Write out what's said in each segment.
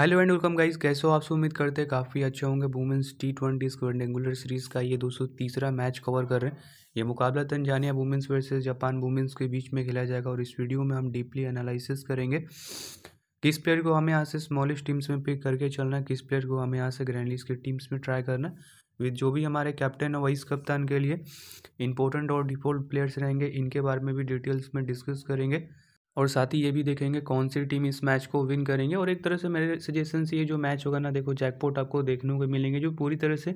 hello and welcome guys कैसे हो आपसे उम्मीद करते हैं काफ़ी अच्छे होंगे women's T twenty regular series का ये दो तीसरा मैच कवर कर रहे हैं ये मुकाबला Tanzania women's versus Japan women's के बीच में खेला जाएगा और इस वीडियो में हम डीपली एनालिसिस करेंगे किस प्लेयर को हमें यहाँ से स्मॉलेस्ट टीम्स में पिक करके चलना किस प्लेयर को हमें यहाँ से ग्रैंड के टीम्स में ट्राई करना विद जो भी हमारे कैप्टन और वाइस कप्तान के लिए इंपॉर्टेंट और डिफॉल्ट प्लेयर्स रहेंगे इनके बारे में भी डिटेल्स में डिस्कस करेंगे और साथ ही ये भी देखेंगे कौन सी टीम इस मैच को विन करेंगे और एक तरह से मेरे सजेशन से ये जो मैच होगा ना देखो जैकपोट आपको देखने को मिलेंगे जो पूरी तरह से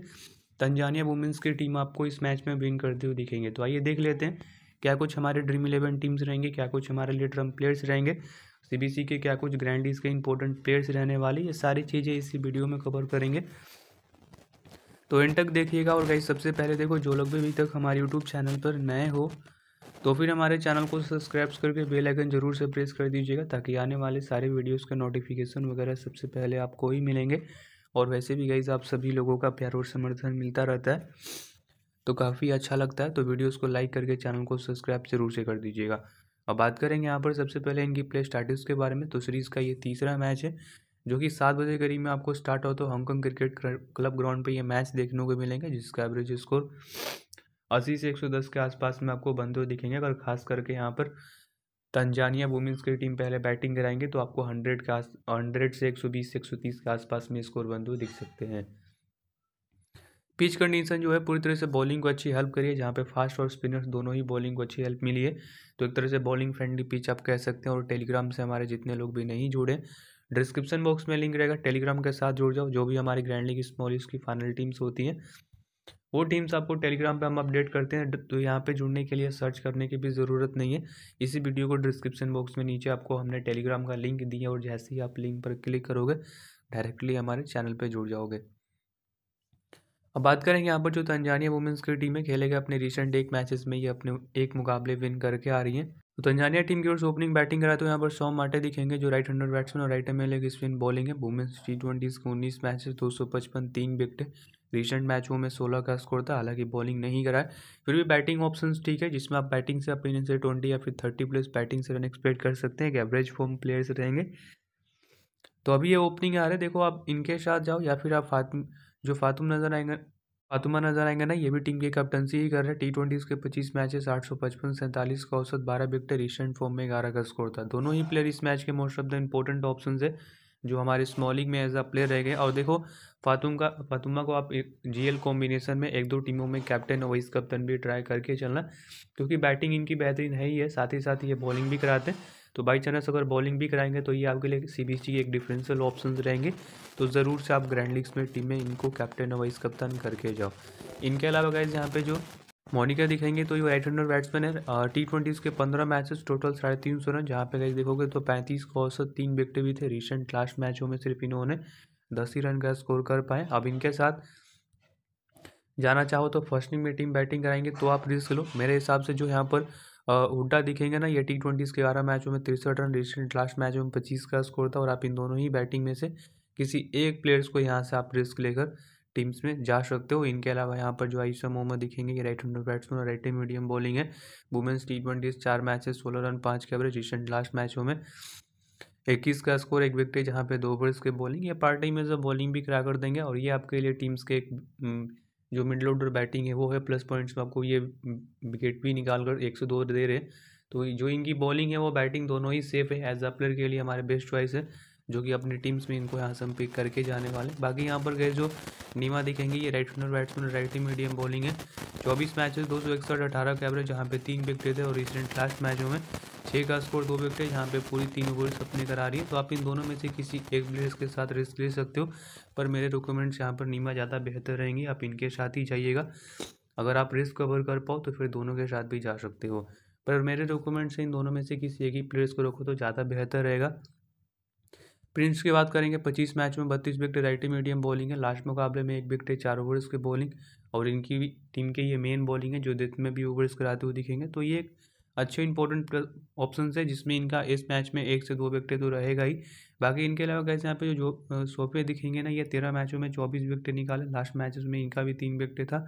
तंजानिया वुमेंस की टीम आपको इस मैच में विन करते हुए दिखेंगे तो आइए देख लेते हैं क्या कुछ हमारे ड्रीम इलेवन टीम्स रहेंगे क्या कुछ हमारे लिए ट्रम प्लेयर्स रहेंगे सी के क्या कुछ ग्रैंडीज के इंपॉर्टेंट प्लेयर्स रहने वाले ये सारी चीज़ें इसी वीडियो में कवर करेंगे तो इन तक देखिएगा और गाइज सबसे पहले देखो जो लोग भी अभी तक हमारे यूट्यूब चैनल पर नए हो तो फिर हमारे चैनल को सब्सक्राइब करके बेल आइकन जरूर से प्रेस कर दीजिएगा ताकि आने वाले सारे वीडियोस के नोटिफिकेशन वगैरह सबसे पहले आपको ही मिलेंगे और वैसे भी गाइज आप सभी लोगों का प्यार और समर्थन मिलता रहता है तो काफ़ी अच्छा लगता है तो वीडियोज़ को लाइक करके चैनल को सब्सक्राइब जरूर से कर दीजिएगा अब बात करेंगे यहाँ पर सबसे पहले इनकी प्ले स्टार्टिस के बारे में तो सीरीज़ का ये तीसरा मैच है जो कि सात बजे करीब में आपको स्टार्ट हो तो हांगकॉन्ग क्रिकेट क्लब ग्राउंड पर ये मैच देखने को मिलेंगे जिसका एवरेज स्कोर अस्सी से एक सौ दस के आसपास में आपको बंदे हुए दिखेंगे अगर खास करके यहाँ पर तंजानिया वुमेंस की टीम पहले बैटिंग कराएंगे तो आपको हंड्रेड के आस हंड्रेड से एक सौ बीस से एक सौ तीस के आसपास में स्कोर बंद हुए दिख सकते हैं पिच कंडीशन जो है पूरी तरह से बॉलिंग को अच्छी हेल्प करिए जहाँ पे फास्ट और स्पिनर्स दोनों ही बॉलिंग को अच्छी हेल्प मिली है तो एक तरह से बॉलिंग फ्रेंडली पिच आप कह सकते हैं और टेलीग्राम से हमारे जितने लोग भी नहीं जुड़े डिस्क्रिप्शन बॉक्स में लिंक रहेगा टेलीग्राम के साथ जुड़ जाओ जो भी हमारी ग्रैंड लीग स्मॉल लीग की फाइनल टीम्स होती हैं वो टीम्स आपको टेलीग्राम पे हम अपडेट करते हैं तो यहाँ पे जुड़ने के लिए सर्च करने की भी ज़रूरत नहीं है इसी वीडियो को डिस्क्रिप्शन बॉक्स में नीचे आपको हमने टेलीग्राम का लिंक दिया और जैसे ही आप लिंक पर क्लिक करोगे डायरेक्टली हमारे चैनल पर जुड़ जाओगे अब बात करेंगे यहाँ पर जो तंजानिया वुमेंस की टीम है खेले गए अपने रिसेंट एक मैचेस में ये अपने एक मुकाबले विन करके आ रही हैं तो तंजानिया टीम की ओर से ओपनिंग बैटिंग करा तो यहाँ पर सौ माटे दिखेंगे जो राइट हैंडर बैट्समैन और right M L spin bowling है वुमेंस टी ट्वेंटीज के उन्नीस मैचेस दो सौ पचपन तीन विकेट रिसेंट मैचों में सोलह का स्कोर था हालांकि बॉलिंग नहीं है फिर भी बैटिंग ऑप्शन ठीक है जिसमें आप बैटिंग से अपने से ट्वेंटी या फिर थर्टी प्लस बैटिंग से रन एक्सपेक्ट कर सकते हैं कि एवरेज फॉर्म प्लेयर्स रहेंगे तो अभी ये ओपनिंग आ रहे देखो आप इनके साथ जाओ या फिर आप फातम जो फातुम नज़र आएंगे फातुमा नजर आएंगे ना ये भी टीम की कैप्टनसी ही कर रहे हैं टी ट्वेंटी उसके पच्चीस मैचेस आठ सौ पचपन सैंतालीस का औसत बारह विकेट रिसेंट फॉर्म में ग्यारह का स्कोर था दोनों ही प्लेयर इस मैच के most of the important option है जो हमारे स्मॉलिंग में एज अ प्लेयर रह गए और देखो फातुम का फातुमा को आप जी एल कॉम्बिनेशन में एक दो टीमों में कैप्टन और वाइस कप्तान भी ट्राई करके चलना क्योंकि बैटिंग इनकी बेहतरीन है ही है साथ ही साथ ये बॉलिंग भी कराते हैं तो बाई चांस अगर बॉलिंग भी कराएंगे तो ये आपके लिए सी बी के एक डिफरेंशियल ऑप्शन रहेंगे तो ज़रूर से आप ग्रैंड लीग्स में टीम में इनको कैप्टन और वाइस कप्तान करके जाओ इनके अलावा गाइज यहाँ पे जो मोनिका दिखाएंगे तो ये राइट हंडर बैट्समैन है टी ट्वेंटी उसके पंद्रह मैचेस टोटल साढ़े तीन सौ रन जहाँ पे गई देखोगे तो पैंतीस का औसत तीन विकेट भी थे रिसेंट लास्ट मैचों में सिर्फ इन्होंने दस ही रन का स्कोर कर पाए अब इनके साथ जाना चाहो तो फर्स्ट इनिंग में टीम बैटिंग कराएंगे तो आप रिस्क लो मेरे हिसाब से जो यहाँ पर हुड्डा दिखेंगे ना ये टी ट्वेंटी के ग्यारह मैचों में तिरसठ रन रिसेंट लास्ट मैचों में पच्चीस का स्कोर था और आप इन दोनों ही बैटिंग में से किसी एक प्लेयर्स को यहाँ से आप रिस्क लेकर टीम्स में जा सकते हो इनके अलावा यहाँ पर जो आयुषा मोहम्मद दिखेंगे ये राइट हैंडर बैट्समैन और राइट मीडियम बॉलिंग है वुमेंस टी ट्वेंटी चार मैचेस सोलह रन पाँच के एवरेज रिसेंट लास्ट मैचों में इक्कीस का स्कोर एक विकेट है जहाँ पे दो ओवर्स के बॉलिंग या पार्ट टाइम में जब बॉलिंग भी करा कर देंगे और ये आपके लिए टीम्स के एक हम्म, जो मिडल ऑर्डर बैटिंग है वो है प्लस पॉइंट्स में आपको ये विकेट हम्म, भी निकाल कर एक सौ दो दे रहे तो जो इनकी बॉलिंग है वो बैटिंग दोनों ही सेफ है एज अ प्लेयर के लिए हमारे बेस्ट चॉइस है जो कि अपनी टीम्स में इनको यहाँ से हम पिक करके जाने वाले बाकी यहाँ पर गए जो नीमा दिखेंगे ये राइट स्पिनर बैट्समैन राइट ही मीडियम बॉलिंग है चौबीस मैचेस दो सौ इकसठ अठारह के एवरेज जहाँ पे तीन विकटें थे और रिसेंट लास्ट मैचों में छः का स्कोर दो विकेट है यहाँ पे पूरी तीन ओवर्स अपने करा रही है तो आप इन दोनों में से किसी एक प्लेयर्स के साथ रिस्क ले सकते हो पर मेरे रिकमेंड्स यहाँ पर नीमा ज़्यादा बेहतर रहेंगी आप इनके साथ ही जाइएगा अगर आप रिस्क कवर कर पाओ तो फिर दोनों के साथ भी जा सकते हो पर मेरे डॉक्यूमेंट्स इन दोनों में से किसी एक ही प्लेयर्स को रखो तो ज़्यादा बेहतर रहेगा प्रिंस की बात करेंगे पच्चीस मैच में बत्तीस विकेट राइटी मीडियम बॉलिंग है लास्ट मुकाबले में एक विकेट है चार ओवर्स की बॉलिंग और इनकी भी टीम के ये मेन बॉलिंग है जो दिन में भी ओवर्स कराते हुए दिखेंगे तो ये एक अच्छे इंपॉर्टेंट ऑप्शन है जिसमें इनका इस मैच में एक से दो विकटे तो रहेगा ही बाकी इनके अलावा कैसे यहाँ पे जो सोफे दिखेंगे ना ये तेरह मैचों में चौबीस विकेटें निकाले लास्ट मैच में इनका भी तीन विकेटें था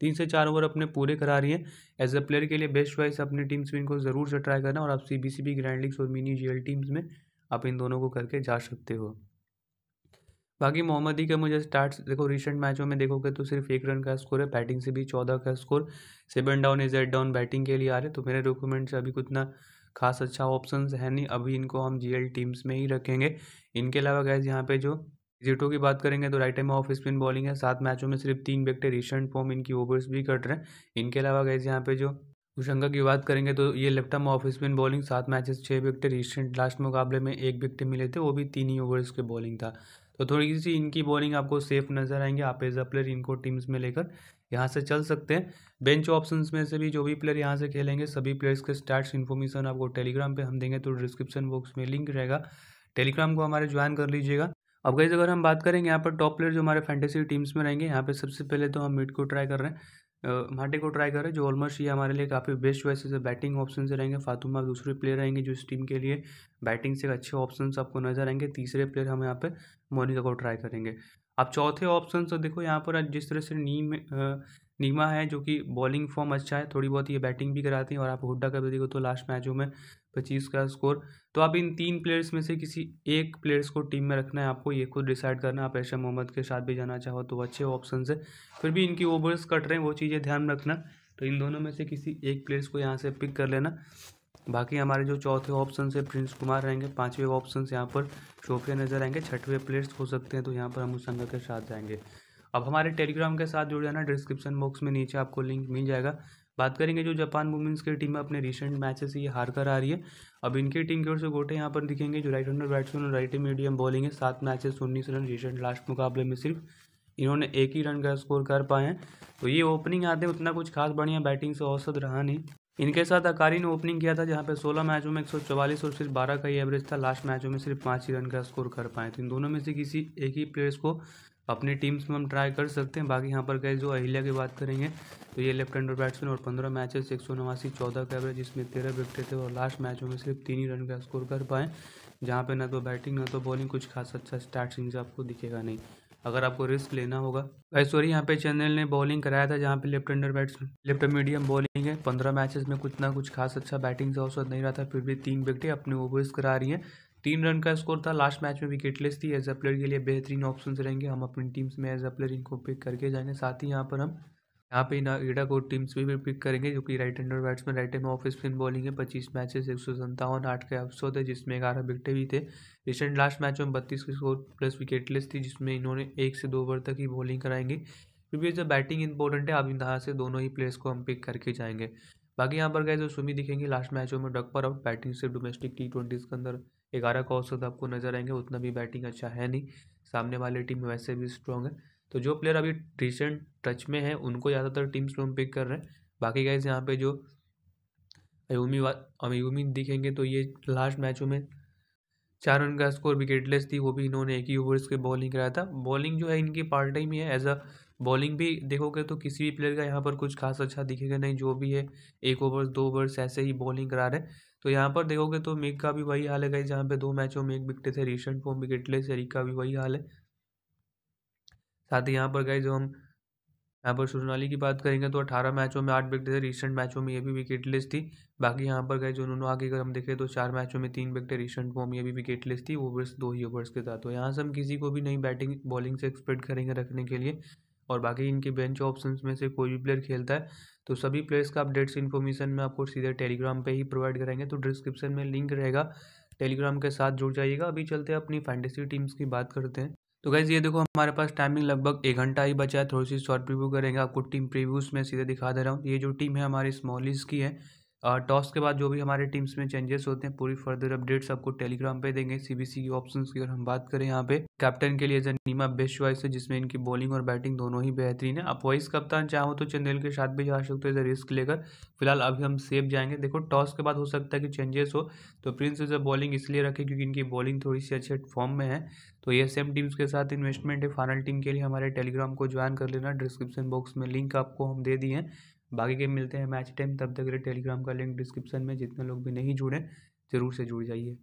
तीन से चार ओवर अपने पूरे करा रही हैं एज अ प्लेयर के लिए बेस्ट चॉइस अपनी टीम्स में इनको ज़रूर से ट्राई करना और आप C B C B grand leagues और मिनी जी टीम्स में आप इन दोनों को करके जा सकते हो बाकी मोहम्मदी का मुझे स्टार्ट देखो रिसेंट मैचों में देखोगे तो सिर्फ एक रन का स्कोर है बैटिंग से भी चौदह का score seven down is eight down batting के लिए आ रहे तो मेरे डॉक्यूमेंट्स से अभी उतना खास अच्छा ऑप्शन है नहीं अभी इनको हम जीएल टीम्स में ही रखेंगे इनके अलावा गैस यहाँ पे जो जीटो की बात करेंगे तो right time off spin bowling है सात मैचों में सिर्फ तीन विकेट रिसेंट फॉर्म इनकी ओवर्स भी कट रहे हैं इनके अलावा गैस यहाँ पे जो कुशंका की बात करेंगे तो ये left arm off spin bowling सात मैचेस छः विकेट रिसेंट लास्ट मुकाबले में एक विकेट मिले थे वो भी तीन ही ओवर्स के बॉलिंग था तो थोड़ी सी इनकी बॉलिंग आपको सेफ नजर आएंगे आप एज अ प्लेयर इनको टीम्स में लेकर यहाँ से चल सकते हैं बेंच ऑप्शंस में से भी जो भी प्लेयर यहाँ से खेलेंगे सभी प्लेयर्स के स्टार्ट इन्फॉर्मेशन आपको टेलीग्राम पर हम देंगे तो डिस्क्रिप्शन बॉक्स में लिंक रहेगा टेलीग्राम को हमारे ज्वाइन कर लीजिएगा अब गई अगर हम बात करेंगे यहाँ पर टॉप प्लेयर जो हमारे फैंटेसी टीम्स में रहेंगे यहाँ पे सबसे पहले तो हम मिड को ट्राई कर रहे हैं माटे को ट्राई करें जो ऑलमोस्ट ये हमारे लिए काफ़ी बेस्ट चॉइसेस है बैटिंग ऑप्शन से रहेंगे फातुमा दूसरे प्लेयर रहेंगे जो इस टीम के लिए बैटिंग से अच्छे ऑप्शन आपको नजर आएंगे तीसरे प्लेयर हम यहाँ पर मोनिका को ट्राई करेंगे अब चौथे ऑप्शन तो देखो यहाँ पर जिस तरह से नीम नीमा है जो कि बॉलिंग फॉर्म अच्छा है थोड़ी बहुत ये बैटिंग भी कराती है और आप हुड्डा का भी देखो तो लास्ट मैचों में पच्चीस का स्कोर तो आप इन तीन प्लेयर्स में से किसी एक प्लेयर्स को टीम में रखना है आपको ये खुद डिसाइड करना है आप ऐशा मोहम्मद के साथ भी जाना चाहो तो अच्छे ऑप्शन है फिर भी इनकी ओवर्स कट रहे हैं वो चीज़ें ध्यान रखना तो इन दोनों में से किसी एक प्लेयर्स को यहाँ से पिक कर लेना बाकी हमारे जो चौथे ऑप्शन है प्रिंस कुमार रहेंगे पाँचवें ऑप्शन यहाँ पर शोफिया नजर आएंगे छठवें प्लेयर्स हो सकते हैं तो यहाँ पर हम उस संघ के साथ जाएंगे अब हमारे टेलीग्राम के साथ जुड़ जाना डिस्क्रिप्शन बॉक्स में नीचे आपको लिंक मिल जाएगा बात करेंगे जो जापान वुमेंस की टीम अपने रिसेंट मैचेस ये हार कर आ रही है अब इनकी टीम की ओर से गोटे यहाँ पर दिखेंगे जो राइट हंडर बैट्समैन और राइट मीडियम बॉलिंग है सात मैचेस उन्नीस रन रिसेंट लास्ट मुकाबले में सिर्फ इन्होंने एक ही रन का स्कोर कर पाए हैं तो ये ओपनिंग आते उतना कुछ खास बढ़िया बैटिंग से औसत रहा नहीं इनके साथ अकारी ने ओपनिंग किया था जहाँ पे 16 मैचों में 144 और सिर्फ 12 का ही एवरेज था लास्ट मैचों में सिर्फ पाँच ही रन का स्कोर कर पाए तो इन दोनों में से किसी एक ही प्लेयर्स को अपनी टीम्स में हम ट्राई कर सकते हैं बाकी यहाँ पर गए जो अहिल्या की बात करेंगे तो ये लेफ्ट हैंडर बैट्समैन और पंद्रह मैचेस एक सौ नवासी चौदह का एवरेज जिसमें तेरह विकटे थे और लास्ट मैचों में सिर्फ तीन ही रन का स्कोर कर पाए जहाँ पे ना तो बैटिंग ना तो बॉलिंग कुछ खास अच्छा स्टार्टिंग आपको दिखेगा नहीं अगर आपको रिस्क लेना होगा भाई सॉरी यहाँ पे चैनल ने बॉलिंग कराया था जहाँ पे left hander batsman left medium bowling है पंद्रह मैचेस में कुछ ना कुछ खास अच्छा बैटिंग से औसत नहीं रहा था फिर भी तीन विकेटें अपने ओवर्स करा रही हैं तीन रन का स्कोर था लास्ट मैच में विकेटलेस थी एज अ प्लेयर के लिए बेहतरीन ऑप्शन रहेंगे हम अपनी टीम्स में एज अ प्लेयर इनको पिक करके जाएंगे साथ ही यहाँ पर हम यहाँ पे इडा को टीम्स में भी पिक करेंगे जो कि right hander batsman right hand off spin bowling है पच्चीस मैचेस एक सौ सत्तावन आठ के अफसौ थे जिसमें ग्यारह विकेटें भी थे रिसेंट लास्ट मैच में बत्तीस के स्कोर प्लस विकेटलेस थी जिसमें इन्होंने एक से दो ओवर तक ही बॉलिंग कराएंगे क्योंकि जब बैटिंग इंपॉर्टेंट है आप यहाँ से दोनों ही प्लेयर्स को हम पिक करके जाएंगे बाकी यहाँ पर गए जो सुमी दिखेंगे लास्ट मैचों में डक पर आउट बैटिंग से डोमेस्टिक टी ट्वेंटीज़ के अंदर ग्यारह का औसत आपको नजर आएंगे उतना भी बैटिंग अच्छा है नहीं सामने वाली टीम वैसे भी स्ट्रॉन्ग है तो जो प्लेयर अभी रिसेंट टच में है उनको ज़्यादातर टीम्स में पिक कर रहे हैं बाकी गाइज यहाँ पे जो अयूमी अयूमी दिखेंगे तो ये लास्ट मैचों में चार रन का स्कोर विकेटलेस थी वो भी इन्होंने एक ही ओवर के बॉलिंग कराया था बॉलिंग जो है इनकी पार्ट टाइम ही है एज अ बॉलिंग भी देखोगे तो किसी भी प्लेयर का यहाँ पर कुछ खास अच्छा दिखेगा नहीं जो भी है एक ओवर दो ओवर्स ऐसे ही बॉलिंग करा रहे हैं तो यहाँ पर देखोगे तो मेक का भी वही हाल है गई जहाँ पे दो मैचों में एक बिकटे थे रिसेंट फॉर्म विकेटलेस एरिक का भी वही हाल है साथ ही यहाँ पर गए जो हम यहाँ पर सुरनाली की बात करेंगे तो अठारह मैचों में आठ विकटे थे रिसेंट मैचों में ये भी विकेटलेस थी बाकी यहाँ पर गए जो उन्होंने आगे अगर हम देखें तो चार मैचों में तीन विकटे रिसेंट फॉर्म ये भी विकेटलेस थी ओवर्स दो ही ओवर्स के साथ तो यहाँ से हम किसी को भी नई बैटिंग बॉलिंग से एक्सपेक्ट करेंगे रखने के लिए और बाकी इनके बेंच ऑप्शंस में से कोई भी प्लेयर खेलता है तो सभी प्लेयर्स का अपडेट्स इन्फॉर्मेशन में आपको सीधे टेलीग्राम पे ही प्रोवाइड करेंगे तो डिस्क्रिप्शन में लिंक रहेगा टेलीग्राम के साथ जुड़ जाइएगा अभी चलते हैं अपनी फैंटेसी टीम्स की बात करते हैं तो गाइज़ ये देखो हमारे पास टाइमिंग लगभग एक घंटा ही बचा है थोड़ी सी शॉर्ट प्रिव्यू करेंगे आपको टीम प्रिव्यूज में सीधे दिखा दे रहा हूँ ये जो टीम है हमारी स्मॉलिस की है टॉस के बाद जो भी हमारे टीम्स में चेंजेस होते हैं पूरी फर्दर अपडेट्स आपको टेलीग्राम पे देंगे सीबीसी के ऑप्शन की अगर हम बात करें यहाँ पे कैप्टन के लिए जनीमा बेस्ट चॉइस है जिसमें इनकी बॉलिंग और बैटिंग दोनों ही बेहतरीन है आप वाइस कप्तान चाहो तो चंदेल के साथ भी जा सकते हो रिस्क लेकर फिलहाल अभी हम सेफ जाएंगे देखो टॉस के बाद हो सकता है कि चेंजेस हो तो प्रिंस इज बॉलिंग इसलिए रखे क्योंकि इनकी बॉलिंग थोड़ी सी अच्छे फॉर्म में है तो ये सेम टीम्स के साथ इन्वेस्टमेंट है फाइनल टीम के लिए हमारे टेलीग्राम को ज्वाइन कर लेना डिस्क्रिप्शन बॉक्स में लिंक आपको हम दे दिए हैं बाकी गेम मिलते हैं मैच टाइम तब तक टेलीग्राम का लिंक डिस्क्रिप्शन में जितने लोग भी नहीं जुड़े ज़रूर से जुड़ जाइए